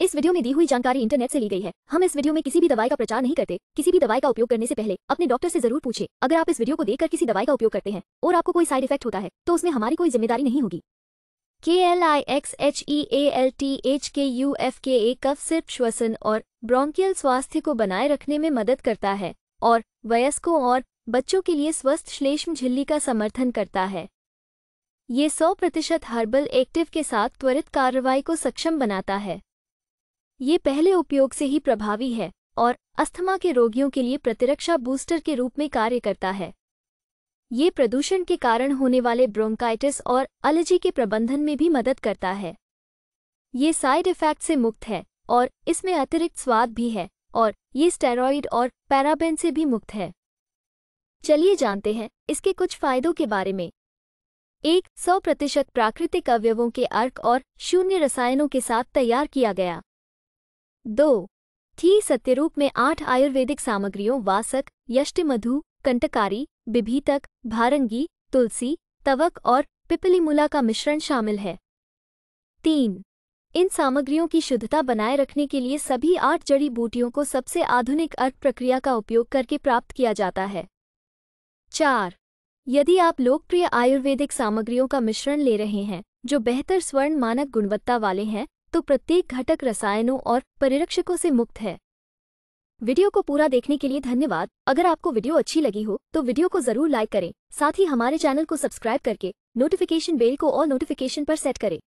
इस वीडियो में दी हुई जानकारी इंटरनेट से ली गई है हम इस वीडियो में किसी भी दवाई का प्रचार नहीं करते किसी भी दवाई का उपयोग करने से पहले अपने डॉक्टर से जरूर पूछे अगर आप इस वीडियो को देखकर किसी दवाई का उपयोग करते हैं और आपको कोई साइड इफेक्ट होता है तो उसमें हमारी कोई जिम्मेदारी नहीं होगी के L I X H E A L T H K U F K A कफ सिर्फ श्वसन और ब्रोंकियल स्वास्थ्य को बनाए रखने में मदद करता है और वयस्कों और बच्चों के लिए स्वस्थ श्लेष्म झिल्ली का समर्थन करता है ये सौ प्रतिशत हर्बल एक्टिव के साथ त्वरित कार्रवाई को सक्षम बनाता है ये पहले उपयोग से ही प्रभावी है और अस्थमा के रोगियों के लिए प्रतिरक्षा बूस्टर के रूप में कार्य करता है ये प्रदूषण के कारण होने वाले ब्रोंकाइटिस और एलर्जी के प्रबंधन में भी मदद करता है ये साइड इफेक्ट से मुक्त है और इसमें अतिरिक्त स्वाद भी है और ये स्टेरॉइड और पैराबेन से भी मुक्त है चलिए जानते हैं इसके कुछ फायदों के बारे में एक सौ प्रतिशत प्राकृतिक अवयवों के अर्क और शून्य रसायनों के साथ तैयार किया गया दो थी सत्यरूप में आठ आयुर्वेदिक सामग्रियों वासक यष्टिमधु कंटकारी बिभीतक भारंगी तुलसी तवक और पिपलीमूला का मिश्रण शामिल है तीन इन सामग्रियों की शुद्धता बनाए रखने के लिए सभी आठ जड़ी बूटियों को सबसे आधुनिक अर्क प्रक्रिया का उपयोग करके प्राप्त किया जाता है चार यदि आप लोकप्रिय आयुर्वेदिक सामग्रियों का मिश्रण ले रहे हैं जो बेहतर स्वर्ण मानक गुणवत्ता वाले हैं तो प्रत्येक घटक रसायनों और परिरक्षकों से मुक्त है वीडियो को पूरा देखने के लिए धन्यवाद अगर आपको वीडियो अच्छी लगी हो तो वीडियो को जरूर लाइक करें साथ ही हमारे चैनल को सब्सक्राइब करके नोटिफिकेशन बेल को ऑल नोटिफिकेशन पर सेट करें